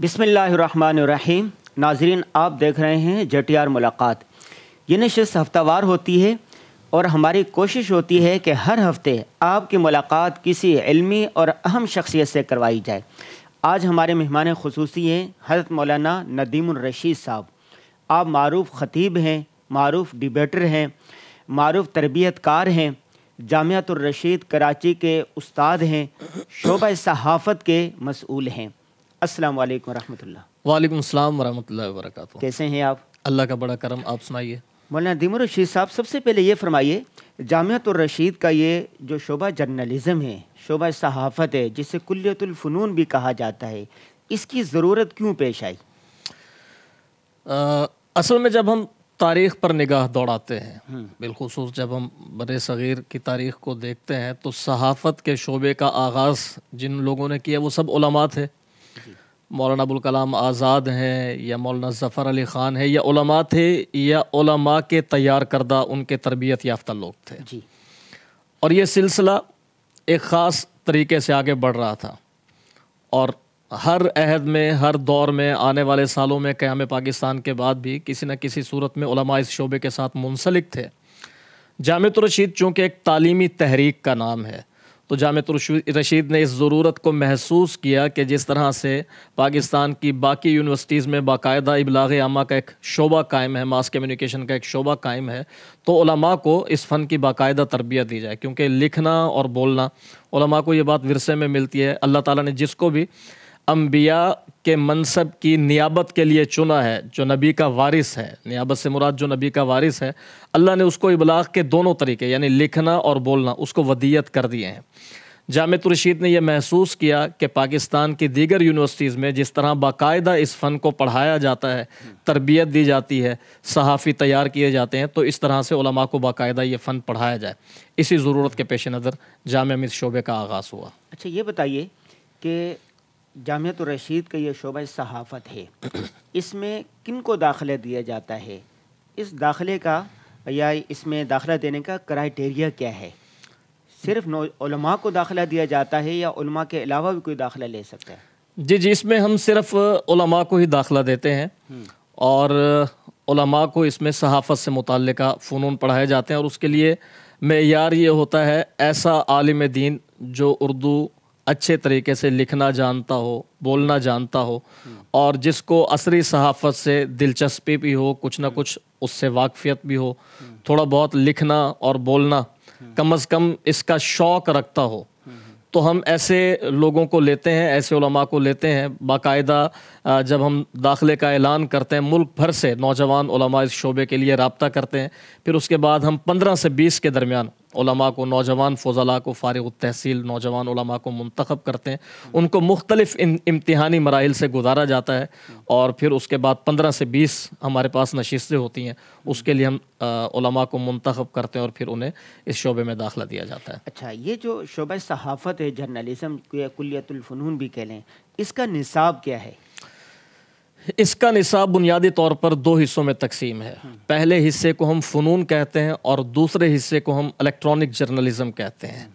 बिसमीम नाजरीन आप देख रहे हैं जटियार मुलाकात ये नशस्त हफ्तावार होती है और हमारी कोशिश होती है कि हर हफ्ते आपकी मुलाकात किसी इल्मी और अहम शख्सियत से करवाई जाए आज हमारे मेहमान खसूसी हैं हज़रत मौलाना नदीम रशीद साहब आप मरूफ ख़तीब हैं मरूफ डिबेटर हैं मरूफ तरबियतकार हैं जामियातुलरशीद कराची के उस्ताद हैं शोबा सहाफ़त के मसूल हैं अल्लाम वालेकुम वालेकाम वालेकुम अस्सलाम कैसे हैं आप अल्लाह का बड़ा करम आप सुनाइए मौलाना दिमर रशीद साहब सबसे पहले ये फरमाइए जामियातुलरशीद का ये जो शोबा जर्नलिज़म है शोबा सहाफ़त है जिसे कुल्लतुलफ़नून भी कहा जाता है इसकी ज़रूरत क्यों पेश आई असल में जब हम तारीख पर निगाह दौड़ाते हैं हम्म। बिलखसूस जब हम बर सग़ीर की तारीख को देखते हैं तो सहाफ़त के शोबे का आगाज़ जिन लोगों ने किया वो सब उलमा थे मौलाना कलाम आज़ाद हैं या मौलाना ज़फ़र अली ख़ान है या उलमा थे या उलमा के तैयार करदा उनके तरबियत याफ्ता लोग थे और ये सिलसिला एक ख़ास तरीके से आगे बढ़ रहा था और हर अहद में हर दौर में आने वाले सालों में क़्याम पाकिस्तान के बाद भी किसी न किसी सूरत में उलमा इस शोबे के साथ मुंसलिक थे जामत रशीद चूँकि एक तालीमी तहरीक का नाम है तो जामत रशीद ने इस ज़रूरत को महसूस किया कि जिस तरह से पाकिस्तान की बाकी यूनिवर्सिटीज़ में बाकायदा इबलाग आमा का एक शोबा कायम है मास कम्युनिकेशन का एक शोबा कायम है तो को इस फ़न की बाकायदा तरबियत दी जाए क्योंकि लिखना और बोलना को ये बात विरसे में मिलती है अल्लाह ताला ने जिसको भी अम्बिया के मनसब की नियाबत के लिए चुना है जो नबी का वारिस है नियाबत से मुराद जो नबी का वारिस है अल्लाह ने उसको इबलाग के दोनों तरीके यानी लिखना और बोलना उसको वदियत कर दिए हैं जामत रशीद ने यह महसूस किया कि पाकिस्तान की दीगर यूनिवर्सिटीज़ में जिस तरह बाकायदा इस फ़न को पढ़ाया जाता है तरबियत दी जाती है सहाफ़ी तैयार किए जाते हैं तो इस तरह से उलमा को बाकायदा ये फ़न पढ़ाया जाए इसी ज़रूरत के पेश नज़र जाम इस शोबे का आगाज़ हुआ अच्छा ये बताइए कि जामत रशीद का ये शोबा सहाफ़त है इसमें किन को दाखिला दिया जाता है इस दाखिले का या इसमें दाखिला देने का क्राइटेरिया क्या है सिर्फ नौमा को दाखिला दिया जाता है या उलमा के अलावा भी कोई दाखिला ले सकता है जी जी इसमें हम सिर्फ उलमा को ही दाखिला देते हैं हम्म। और उलमा को इसमें सहाफ़त से मुतल फ़नून पढ़ाए जाते हैं और उसके लिए मैार ये होता है ऐसा आलिम दीन जो उर्दू अच्छे तरीके से लिखना जानता हो बोलना जानता हो और जिसको असरी सहाफ़त से दिलचस्पी भी हो कुछ ना कुछ उससे वाकफियत भी हो थोड़ा बहुत लिखना और बोलना कम अज़ कम इसका शौक़ रखता हो तो हम ऐसे लोगों को लेते हैं ऐसे उलमा को लेते हैं बाकायदा जब हम दाखिले का ऐलान करते हैं मुल्क भर से नौजवान उलमा इस शोबे के लिए रबता करते हैं फिर उसके बाद हम पंद्रह से बीस के दरमियान उलमा को नौजवान फजला को फ़ारग तहसील नौजवान उलमा को मंतखब करते हैं उनको मुख्तलिफ़ इम्तहानी मराइल से गुजारा जाता है और फिर उसके बाद पंद्रह से बीस हमारे पास नशस्तें होती हैं उसके लिए हम उलमा को मंतखब करते हैं और फिर उन्हें इस शोबे में दाखिला दिया जाता है अच्छा ये जो शोबा सहाफ़त है जर्नलिज़म या भी कह लें इसका निसाब क्या है इसका निसाब बुनियादी तौर पर दो हिस्सों में तकसीम है हम्म। पहले हिस्से को हम फ़नून कहते हैं और दूसरे हिस्से को हम इलेक्ट्रॉनिक जर्नलिज़म कहते हैं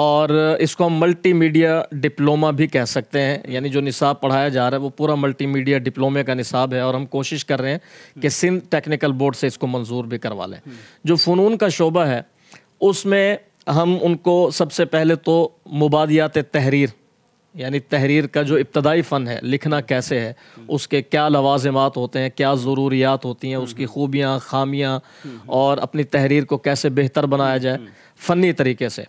और इसको हम मल्टीमीडिया डिप्लोमा भी कह सकते हैं यानी जो निसाब पढ़ाया जा रहा है वो पूरा मल्टीमीडिया डिप्लोमे का निसाब है और हम कोशिश कर रहे हैं हम्म। कि सिंध टेक्निकल बोर्ड से इसको मंजूर भी करवा लें हम्म। जो फ़नून का शोबा है उसमें हम उनको सबसे पहले तो मुबादियात तहरीर यानी तहरीर का जो इब्तदाई फ़न है लिखना कैसे है उसके क्या लवाजमात होते हैं क्या ज़रूरियात होती हैं उसकी खूबियाँ खामियाँ और अपनी तहरीर को कैसे बेहतर बनाया जाए फ़नी तरीके से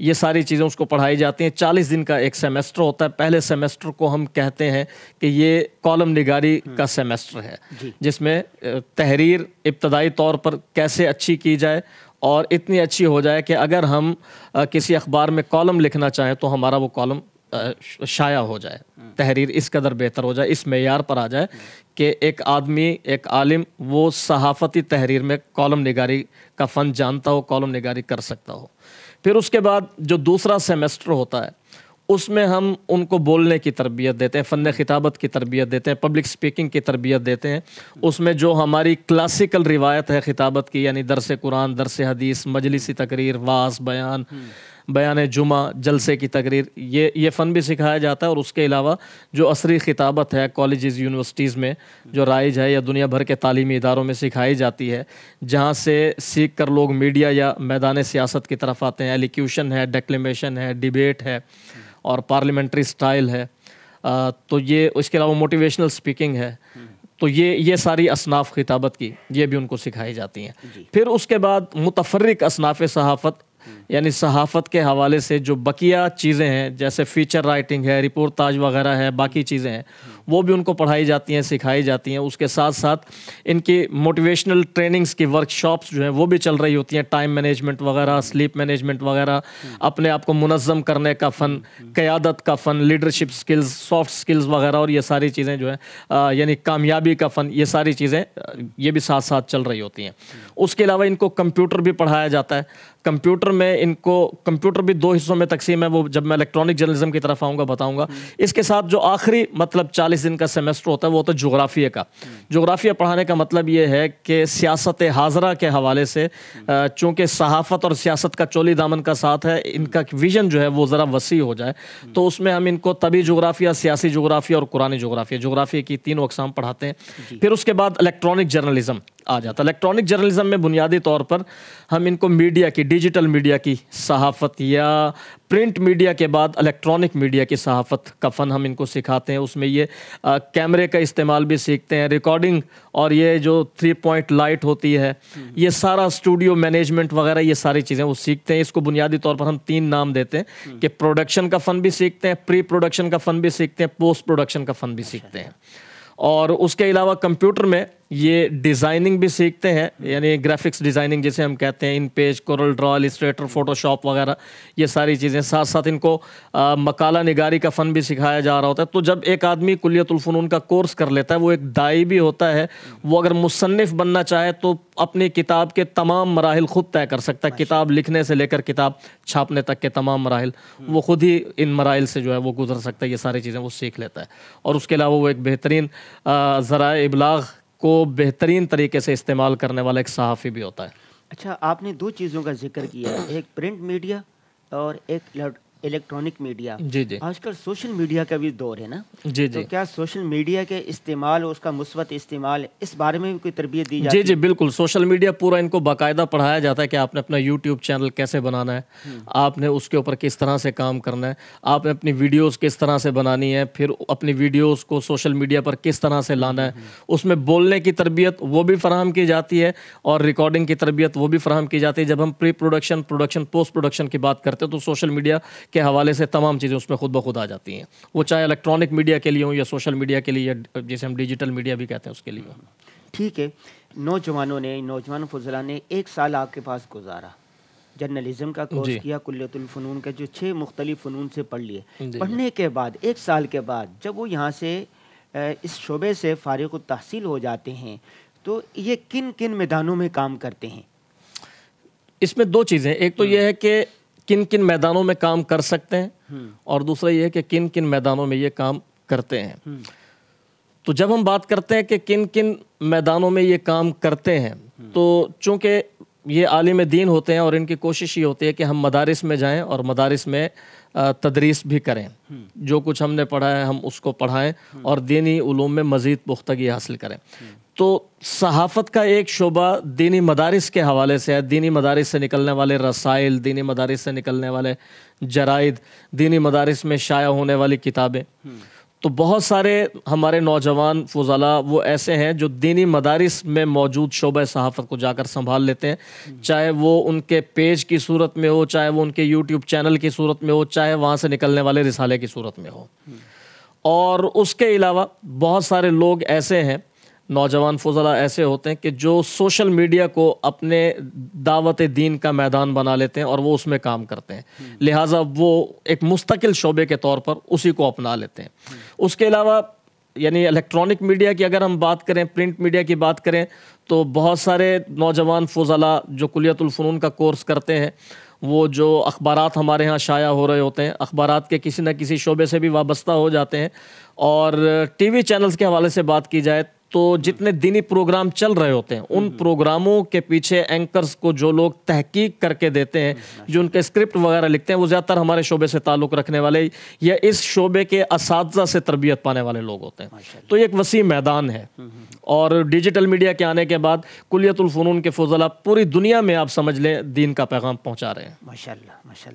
ये सारी चीज़ें उसको पढ़ाई जाती हैं चालीस दिन का एक सेमेस्टर होता है पहले सेमेस्टर को हम कहते हैं कि ये कॉलम निगारी का सेमेस्टर है जिसमें तहरीर इब्तदाई तौर पर कैसे अच्छी की जाए और इतनी अच्छी हो जाए कि अगर हम किसी अखबार में कॉलम लिखना चाहें तो हमारा वो कॉलम शाया हो जाए तहरीर इस कदर बेहतर हो जाए इस मैार पर आ जाए कि एक आदमी एक आलिम वो सहाफ़ती तहरीर में कॉलम निगारी का फ़न जानता हो कॉलम निगारी कर सकता हो फिर उसके बाद जो दूसरा सेमेस्टर होता है उसमें हम उनको बोलने की तरबियत देते हैं फ़न खिताबत की तरबियत देते हैं पब्लिक स्पीकिंग की तरबियत देते हैं उसमें जो हमारी क्लासिकल रिवायत है खिताबत की यानी दरस कुरान दरस हदीस मजलिसी तकरीर वास बयान हम्म। बयान जुमा जलसे की तकरीर ये ये फ़न भी सिखाया जाता है और उसके अलावा जो असरी खिताबत है कॉलेज़ यूनिवर्सिटीज़ में जो राइज है या दुनिया भर के तलीमी इदारों में सिखाई जाती है जहाँ से सीख कर लोग मीडिया या मैदान सियासत की तरफ आते हैं एलिक्यूशन है डेक्लेमेशन है डिबेट है और पार्लियामेंट्री स्टाइल है आ, तो ये उसके अलावा मोटिवेशनल स्पीकिंग है तो ये ये सारी असनाफ खिताबत की ये भी उनको सिखाई जाती हैं फिर उसके बाद मुतफरक असनाफ सहाफ़त यानी सहाफ़त के हवाले से जो बकिया चीज़ें हैं जैसे फ़ीचर राइटिंग है रिपोर्टाज वगैरह है बाकी चीज़ें हैं वो भी उनको पढ़ाई जाती हैं सिखाई जाती हैं उसके साथ साथ इनकी मोटिवेशनल ट्रेनिंग्स की वर्कशॉप्स जो हैं वो भी चल रही होती हैं टाइम मैनेजमेंट वगैरह स्लीप मैनेजमेंट वगैरह अपने आप को मुनज़म करने का फ़न क़्यादत का फ़न लीडरशिप स्किल्स सॉफ्ट स्किल्स वगैरह और ये सारी चीज़ें जो हैं यानी कामयाबी का फ़न ये सारी चीज़ें ये भी साथ साथ चल रही होती हैं उसके अलावा इनको कंप्यूटर भी पढ़ाया जाता है कंप्यूटर में इनको कंप्यूटर भी दो हिस्सों में तकसीम है वो जब मैं इलेक्ट्रॉनिक जर्नलिज्म की तरफ आऊँगा बताऊँगा इसके साथ जो आखिरी मतलब चाल चालीस दिन का सेमेस्टर होता है वो तो जोग्राफिया का जोग्राफिया पढ़ाने का मतलब ये है कि सियासत हाजरा के हवाले से चूँकि सहाफ़त और सियासत का चोली दामन का साथ है इनका विजन जो है वो ज़रा वसी हो जाए तो उसमें हम इनको तभी जोग्राफिया सियासी जोग्राफिया और कुरानी जोग्राफिया जोग्राफिया की तीनों अकसाम पढ़ाते हैं फिर उसके बाद इलेक्ट्रॉनिक जर्नलिज़म आ जाता इलेक्ट्रॉनिक जर्नलिज्म में बुनियादी तौर पर हम इनको मीडिया की डिजिटल मीडिया की सहाफत या प्रिंट मीडिया के बाद इलेक्ट्रॉनिक मीडिया की सहाफत का फ़न हम इनको सिखाते हैं उसमें ये आ, कैमरे का इस्तेमाल भी सीखते हैं रिकॉर्डिंग और ये जो थ्री पॉइंट लाइट होती है ये सारा स्टूडियो मैनेजमेंट वगैरह ये सारी चीज़ें वो सीखते हैं इसको बुनियादी तौर पर हम तीन नाम देते हैं कि प्रोडक्शन का फ़न भी सीखते हैं प्री प्रोडक्शन का फ़न भी सीखते हैं पोस्ट प्रोडक्शन का फ़न भी सीखते हैं और उसके अलावा कंप्यूटर में ये डिज़ाइनिंग भी सीखते हैं यानी ग्राफिक्स डिज़ाइनिंग जिसे हम कहते हैं InPage Corel draw illustrator Photoshop वगैरह ये सारी चीज़ें साथ साथ इनको आ, मकाला निगारी का फ़न भी सिखाया जा रहा होता है तो जब एक आदमी कुलियतुलफ़नून का कोर्स कर लेता है वो एक दाई भी होता है वो अगर मुसनफ़ बनना चाहे तो अपनी किताब के तमाम मराहल ख़ुद तय कर सकता है किताब लिखने से लेकर किताब छापने तक के तमाम मराहल वो हम्म। ख़ुद ही इन मराहल से जो है वो गुजर सकता है ये सारी चीज़ें वो सीख लेता है और उसके अलावा वो एक बेहतरीन ज़रा इबलाग को बेहतरीन तरीके से इस्तेमाल करने वाला एक सहाफ़ी भी होता है अच्छा आपने दो चीज़ों का जिक्र किया एक प्रिंट मीडिया और एक इलेक्ट्रॉनिक मीडिया जी जी आजकल सोशल मीडिया का भी दौर है ना जी जी तो क्या सोशल मीडिया के इस्तेमाल उसका मुस्बत इस्तेमाल इस बारे में भी कोई तरबियत दी जाती जी जी बिल्कुल सोशल मीडिया पूरा इनको बाकायदा पढ़ाया जाता है कि आपने अपना यूट्यूब चैनल कैसे बनाना है हम्म. आपने उसके ऊपर किस तरह से काम करना है आपने अपनी वीडियोज़ किस तरह से बनानी है फिर अपनी वीडियोज़ को सोशल मीडिया पर किस तरह से लाना है हम्म, हम्म. उसमें बोलने की तरबियत वो भी फराहम की जाती है और रिकॉर्डिंग की तरबियत वो भी फराहम की जाती है जब हम pre production production post production की बात करते हैं तो सोशल मीडिया के हवाले से तमाम चीज़ें उसमें खुद ब खुद आ जाती हैं वो चाहे इलेक्ट्रॉनिक मीडिया के लिए हो या सोशल मीडिया के लिए या जैसे हम डिजिटल मीडिया भी कहते हैं उसके लिए ठीक है नौजवानों ने नौजवान फजला ने एक साल आपके पास गुजारा जर्नलिज्म का कोर्स किया कुल्लतुलफनून का जो छः मुख्तलिफ फ़नून से पढ़ लिए पढ़ने के बाद एक साल के बाद जब वो यहाँ से इस शोबे से फ़ारग तहसील हो जाते हैं तो ये किन किन मैदानों में काम करते हैं इसमें दो चीज़ें एक तो यह हम्म। है कि किन किन मैदानों में काम कर सकते हैं और दूसरा ये है कि किन किन मैदानों में ये काम करते हैं तो जब हम बात करते हैं कि किन किन मैदानों में ये काम करते हैं तो चूंकि ये आलिम दीन होते हैं और इनकी कोशिश ये होती है कि हम मदारस में जाएं और मदारस में तदरीस भी करें हम्म। जो कुछ हमने पढ़ा है हम उसको पढ़ाएं हम्म। और दीनी ूम में मज़ीद पुख्तगी हासिल करें हम्म। तो सहाफ़त का एक शोबा दीनी मदारस के हवाले से है दीनी मदारस से निकलने वाले रसाइल दीनी मदारस से निकलने वाले जराइद दीनी मदारस में शाया होने वाली किताबें तो बहुत सारे हमारे नौजवान फजला वो ऐसे हैं जो दीनी मदारस में मौजूद शोब सहाफ़त को जाकर संभाल लेते हैं चाहे वो उनके पेज की सूरत में हो चाहे वो उनके यूट्यूब चैनल की सूरत में हो चाहे वहाँ से निकलने वाले रिसाले की सूरत में हो और उसके अलावा बहुत सारे लोग ऐसे हैं नौजवान फजला ऐसे होते हैं कि जो सोशल मीडिया को अपने दावत दीन का मैदान बना लेते हैं और वो उसमें काम करते हैं लिहाजा वो एक मुस्तकिल शोबे के तौर पर उसी को अपना लेते हैं उसके अलावा यानी इलेक्ट्रॉनिक मीडिया की अगर हम बात करें प्रिंट मीडिया की बात करें तो बहुत सारे नौजवान फजला जो कुलियतुलफनून का कोर्स करते हैं वो जो अखबार हमारे यहाँ शाया हो रहे होते हैं अखबार के किसी न किसी शोबे से भी वाबस्ता हो जाते हैं और टी वी चैनल्स के हवाले से बात की जाए तो जितने दिनी प्रोग्राम चल रहे होते हैं उन प्रोग्रामों के पीछे एंकर्स को जो लोग तहकीक करके देते हैं जो उनके स्क्रिप्ट वगैरह लिखते हैं वो ज़्यादातर हमारे शोबे से ताल्लुक़ रखने वाले या इस शोबे के इस से तरबियत पाने वाले लोग होते हैं तो ये एक वसी मैदान है हम्म, हम्म, हम्म। और डिजिटल मीडिया के आने के बाद कुलियतुलफनून के फजला पूरी दुनिया में आप समझ लें दीन का पैगाम पहुँचा रहे हैं माशा माशा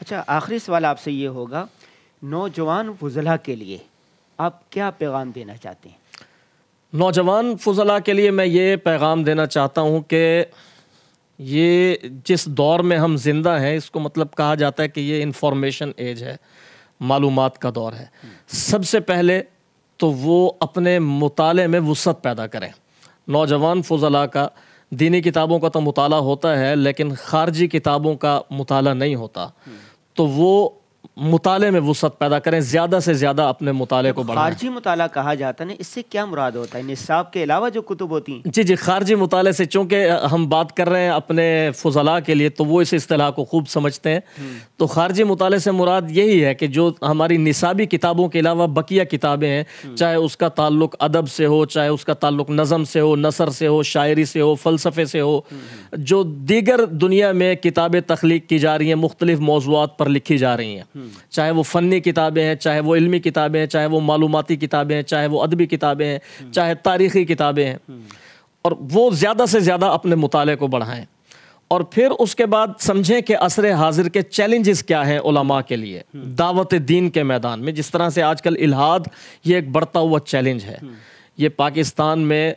अच्छा आखिरी सवाल आपसे ये होगा नौजवान फजला के लिए आप क्या पैगाम देना चाहते हैं नौजवान फजला के लिए मैं ये पैगाम देना चाहता हूँ कि ये जिस दौर में हम जिंदा हैं इसको मतलब कहा जाता है कि ये इंफॉर्मेशन एज है मालूम का दौर है सबसे पहले तो वो अपने मुताले में वसत पैदा करें नौजवान फजला का दीनी किताबों का तो मुताला होता है लेकिन खारजी किताबों का मुताला नहीं होता तो वो मुताले में वसत पैदा करें ज़्यादा से ज़्यादा अपने मुताले को बढ़ाएं खारजी मुताला कहा जाता है इससे क्या मुराद होता है निसाब के अलावा जो कुतुब होती हैं जी जी खारजी मुताले से चूंकि हम बात कर रहे हैं अपने फजला के लिए तो वो इस असलाह को खूब समझते हैं हम्म। तो खारजी मुताले से मुराद यही है कि जो हमारी निसाबी किताबों के अलावा बकिया किताबें हैं हम्म। चाहे उसका ताल्लुक अदब से हो चाहे उसका ताल्लुक नज़म से हो नसर से हो शायरी से हो फ़लसफ़े से हो हम्म, जो दीगर दुनिया में किताबें तख्लीक की जा रही हैं मुख्तलिफ़ मौजूद पर लिखी जा रही हैं हम्म। चाहे वो फ़नी किताबें हैं चाहे वो इल्मी किताबें हैं चाहे वो मालूमती किताबें हैं चाहे वो अदबी किताबें हैं हम्म। चाहे तारीखी किताबें हैं हम्म। और वो ज़्यादा से ज़्यादा अपने मुताले को बढ़ाएँ और फिर उसके बाद समझें कि असर हाजिर के चैलेंजेस क्या हैं उलमा के लिए दावत दीन के मैदान में जिस तरह से आजकल इलाहाद ये एक बढ़ता हुआ चैलेंज है ये पाकिस्तान में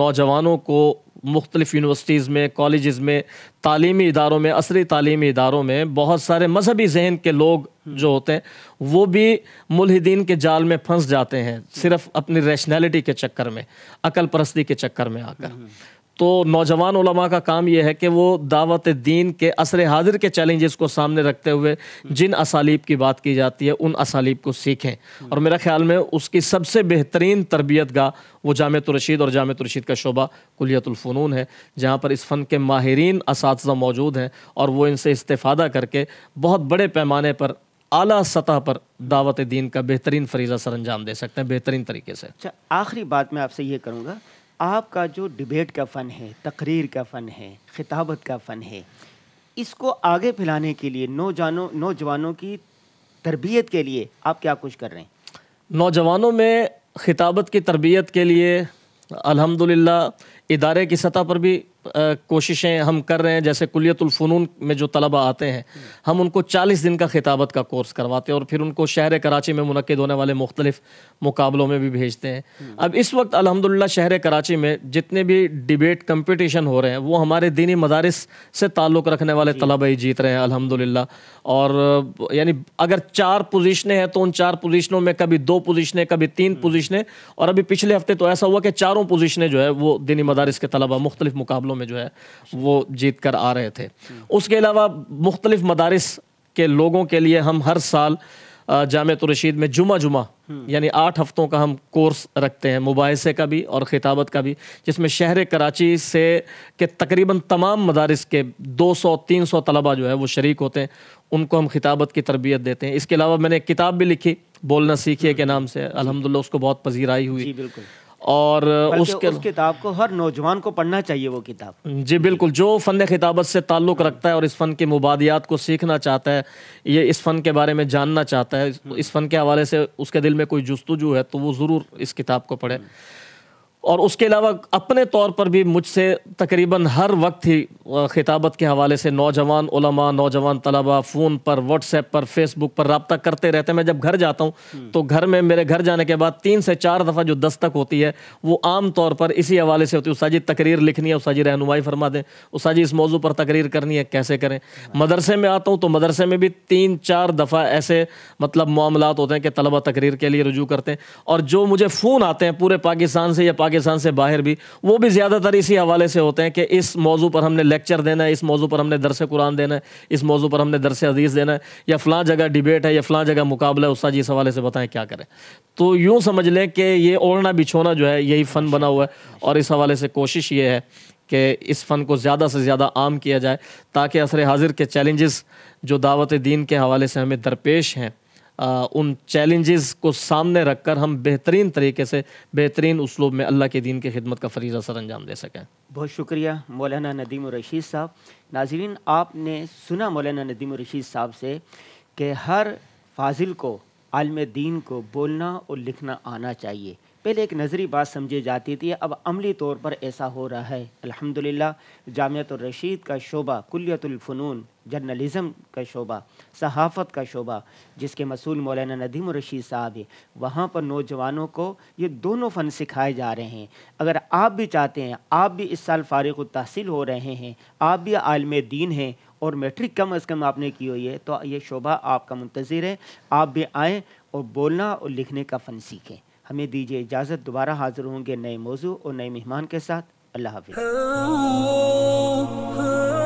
नौजवानों को मुख्तलिफ़ यूनिवर्सिटीज़ में कॉलेज़ में तालीमी इदारों में असरी तलीमी इदारों में बहुत सारे मजहबी जहन के लोग जो होते हैं वो भी मुलहदीन के जाल में फंस जाते हैं सिर्फ अपनी रैशनैलिटी के चक्कर में अकल परस्ती के चक्कर में आकर तो नौजवान उलमा का काम यह है कि वो दावत दीन के असर हाजिर के चैलेंजेस को सामने रखते हुए जिन असालीब की बात की जाती है उन असालीब को सीखें और मेरा ख्याल में उसकी सबसे बेहतरीन तरबियत गा वो जामत रशीद और जामत रशीद का शोबा कुलियतफनून है जहाँ पर इस फ़न के माहरीन इस मौजूद हैं और वो इनसे इस्तादा करके बहुत बड़े पैमाने पर आला सतह पर दावत दीन का बेहतरीन फरीजा सर अंजाम दे सकते हैं बेहतरीन तरीके से अच्छा आखिरी बात मैं आपसे ये करूँगा आपका जो डिबेट का फ़न है तकरीर का फ़न है खिताबत का फ़न है इसको आगे फैलाने के लिए नौजवानों नौजवानों की तरबियत के लिए आप क्या कुछ कर रहे हैं नौजवानों में खिताबत की तरबियत के लिए अलहमदिल्ला इदारे की सतह पर भी कोशिशें हम कर रहे हैं जैसे कुलियतुलफनून में जो तलबा आते हैं हम उनको 40 दिन का खिताबत का कोर्स करवाते हैं और फिर उनको शहर कराची में मुनद होने वाले मुख्तलिफ मुकाबलों में भी भेजते हैं अब इस वक्त अलहमदिल्ला शहर कराची में जितने भी डिबेट कम्पटिशन हो रहे हैं वो हमारे दीनी मदारस से ताल्लुक़ रखने वाले तलबा ही जीत रहे हैं अलहमदिल्ला और यानी अगर चार पोजिशनें हैं तो उन चार पोजिशनों में कभी दो पोजिशनें कभी तीन हम्म। पोजिशनें और अभी पिछले हफ्ते तो ऐसा हुआ कि चारों पोजिशनें जो है वो दीनी मदारस के तलबा मुख्तलिफ मुकाबलों मुकाबलों में जो है वो जीत कर आ रहे थे उसके अलावा मुख्तलिफ मदारस के लोगों के लिए हम हर साल जाम रशीद में जुमा जुमा यानी आठ हफ्तों का हम कोर्स रखते हैं मुबासे का भी और खिताबत का भी जिसमें शहर कराची से के तकरीबन तमाम मदारस के 200-300 तलबा जो है वो शरीक होते हैं उनको हम खिताबत की तरबियत देते हैं इसके अलावा मैंने किताब भी लिखी बोलना सीखिए के नाम से अलहमदिल्ला उसको बहुत पजीराई हुई बिल्कुल और उसके उस किताब को हर नौजवान को पढ़ना चाहिए वो किताब जी बिल्कुल जो फ़न खिताबत से ताल्लुक़ रखता है और इस फ़न की मुबादियात को सीखना चाहता है ये इस फ़न के बारे में जानना चाहता है इस फ़न के हवाले से उसके दिल में कोई जस्तुजू है तो वो ज़रूर इस किताब को पढ़े और उसके अलावा अपने तौर पर भी मुझसे तकरीबन हर वक्त ही खिताबत के हवाले से नौजवान उलमा नौजवान तलबा फ़ोन पर व्हाट्सएप पर फेसबुक पर रबता करते रहते हैं मैं जब घर जाता हूँ हम्म। तो घर में मेरे घर जाने के बाद तीन से चार दफ़ा जो दस्तक होती है वो आम तौर पर इसी हवाले से होती है उसाजी तकरीर लिखनी है उसाजी रहनुमाई फरमा दें उसाजी इस मौजू पर तकरीर करनी है कैसे करें मदरसे में आता हूँ तो मदरसे में भी तीन चार दफ़ा ऐसे मतलब मामला होते हैं कि तलबा तकरीर के लिए रजू करते हैं और जो मुझे फ़ोन आते हैं पूरे पाकिस्तान से या पाकिस्तान से बाहर भी वो भी ज़्यादातर इसी हवाले से होते हैं कि इस मौजू पर हमने लेक्चर देना है इस मौजू पर हमने दरस कुरान देना है इस मौजू पर हमने दरस अजीज देना है या फ़लाँ जगह डिबेट है या फ़लाँ जगह मुकाबला है उसका जी इस हवाले से बताएं क्या करें तो यूँ समझ लें कि ये ओढ़ना बिछोना जो है यही फ़न बना हुआ है और इस हवाले से कोशिश ये है कि इस फ़न को ज़्यादा से ज़्यादा आम किया जाए ताकि असर हाजिर के चैलेंजेस जो दावत दीन के हवाले से हमें दरपेश हैं उन चैलेंजेस को सामने रखकर हम बेहतरीन तरीके से बेहतरीन उसलूब में अल्लाह के दीन की खिदमत का फरीजा सर अंजाम दे सकें बहुत शुक्रिया मौलाना नदीम रशीद साहब नाजरीन आपने सुना मौलाना नदीम रशीद साहब से कि हर फाजिल को आलम दीन को बोलना और लिखना आना चाहिए पहले एक नज़री बात समझी जाती थी अब अमली तौर पर ऐसा हो रहा है अल्हम्दुलिल्लाह जामियत रशीद का शोबा कुलियतुलफ़नून जर्नलिज़म का शोबा सहाफ़त का शोबा जिसके मसूल मौलाना नदीम रशीद साहब हैं वहाँ पर नौजवानों को ये दोनों फ़न सिखाए जा रहे हैं अगर आप भी चाहते हैं आप भी इस साल फ़ारग तहसील हो रहे हैं आप भी आलम दीन हैं और मेट्रिक कम अज़ कम आपने की हुई है तो ये शोबा आपका मंतज़र है आप भी आएँ और बोलना और लिखने का फ़न सीखें हमें दीजिए इजाज़त दोबारा हाज़िर होंगे नए मौजू और नए मेहमान के साथ अल्लाह हाफि हाँ, हाँ।